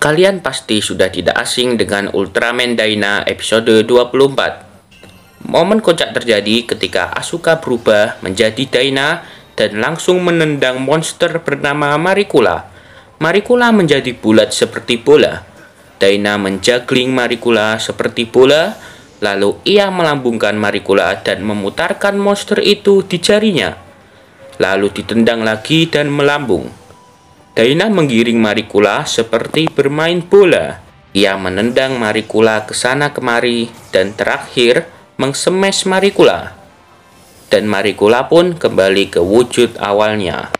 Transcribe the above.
Kalian pasti sudah tidak asing dengan Ultraman Dyna episode 24. Momen kocak terjadi ketika Asuka berubah menjadi Dyna dan langsung menendang monster bernama Marikula. Marikula menjadi bulat seperti bola. Dyna menjagling Marikula seperti bola, lalu ia melambungkan Marikula dan memutarkan monster itu di jarinya. Lalu ditendang lagi dan melambung. Daina menggiring Marikula seperti bermain bola. Ia menendang Marikula ke sana kemari dan terakhir mengsemes Marikula. Dan Marikula pun kembali ke wujud awalnya.